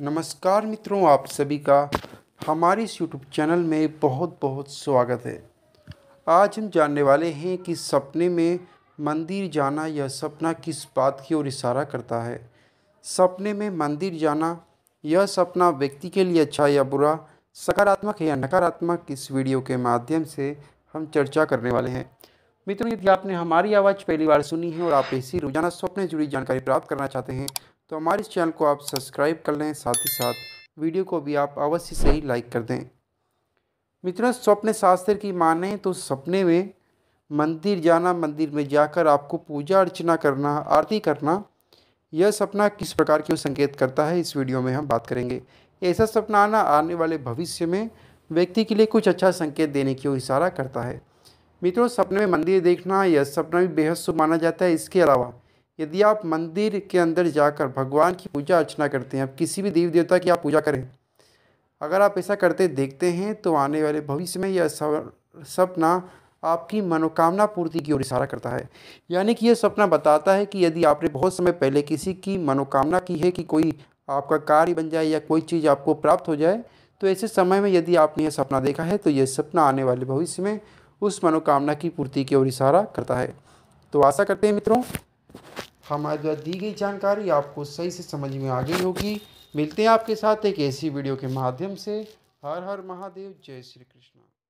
नमस्कार मित्रों आप सभी का हमारे इस यूट्यूब चैनल में बहुत बहुत स्वागत है आज हम जानने वाले हैं कि सपने में मंदिर जाना यह सपना किस बात की ओर इशारा करता है सपने में मंदिर जाना यह सपना व्यक्ति के लिए अच्छा या बुरा सकारात्मक या नकारात्मक इस वीडियो के माध्यम से हम चर्चा करने वाले हैं मित्रों यदि आपने हमारी आवाज़ पहली बार सुनी है और आप ऐसी रोजाना स्वप्न जुड़ी जानकारी प्राप्त करना चाहते हैं तो हमारे इस चैनल को आप सब्सक्राइब कर लें साथ ही साथ वीडियो को भी आप अवश्य से ही लाइक कर दें मित्रों स्वप्न शास्त्र की माने तो सपने में मंदिर जाना मंदिर में जाकर आपको पूजा अर्चना करना आरती करना यह सपना किस प्रकार की संकेत करता है इस वीडियो में हम बात करेंगे ऐसा सपना आना आने वाले भविष्य में व्यक्ति के लिए कुछ अच्छा संकेत देने की ओर इशारा करता है मित्रों सपने में मंदिर देखना यह सपना भी बेहद शुभ माना जाता है इसके अलावा यदि आप मंदिर के अंदर जाकर भगवान की पूजा अर्चना करते हैं आप किसी भी देवी देवता की आप पूजा करें अगर आप ऐसा करते देखते हैं तो आने वाले भविष्य में यह सपना आपकी मनोकामना पूर्ति की ओर इशारा करता है यानी कि यह सपना बताता है कि यदि आपने बहुत समय पहले किसी की मनोकामना की है कि कोई आपका कार्य बन जाए या कोई चीज़ आपको प्राप्त हो जाए तो ऐसे समय में यदि आपने यह सपना देखा है तो यह सपना आने वाले भविष्य में उस मनोकामना की पूर्ति की ओर इशारा करता है तो आशा करते हैं मित्रों हमारे द्वारा दी गई जानकारी आपको सही से समझ में आ गई होगी मिलते हैं आपके साथ एक ऐसी वीडियो के माध्यम से हर हर महादेव जय श्री कृष्ण